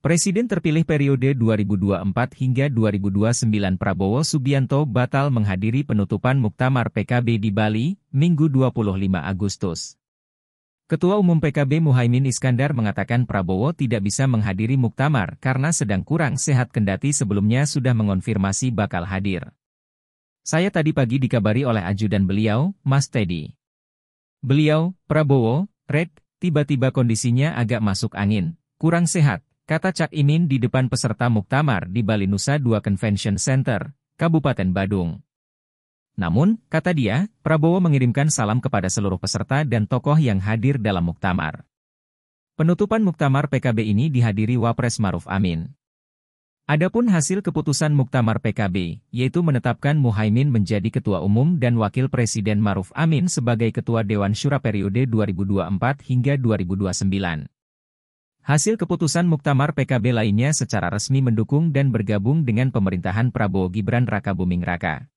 Presiden terpilih periode 2024 hingga 2029 Prabowo Subianto batal menghadiri penutupan Muktamar PKB di Bali, Minggu 25 Agustus. Ketua Umum PKB Muhaimin Iskandar mengatakan Prabowo tidak bisa menghadiri Muktamar karena sedang kurang sehat kendati sebelumnya sudah mengonfirmasi bakal hadir. Saya tadi pagi dikabari oleh ajudan beliau, Mas Teddy. Beliau, Prabowo, Red, tiba-tiba kondisinya agak masuk angin, kurang sehat, kata Cak Imin di depan peserta muktamar di Bali Nusa Dua Convention Center, Kabupaten Badung. Namun, kata dia, Prabowo mengirimkan salam kepada seluruh peserta dan tokoh yang hadir dalam muktamar. Penutupan muktamar PKB ini dihadiri Wapres Maruf Amin. Adapun hasil keputusan Muktamar PKB, yaitu menetapkan Muhaimin menjadi Ketua Umum dan Wakil Presiden Maruf Amin sebagai Ketua Dewan Syura periode 2024 hingga 2029. Hasil keputusan Muktamar PKB lainnya secara resmi mendukung dan bergabung dengan pemerintahan Prabowo Gibran Raka Buming Raka.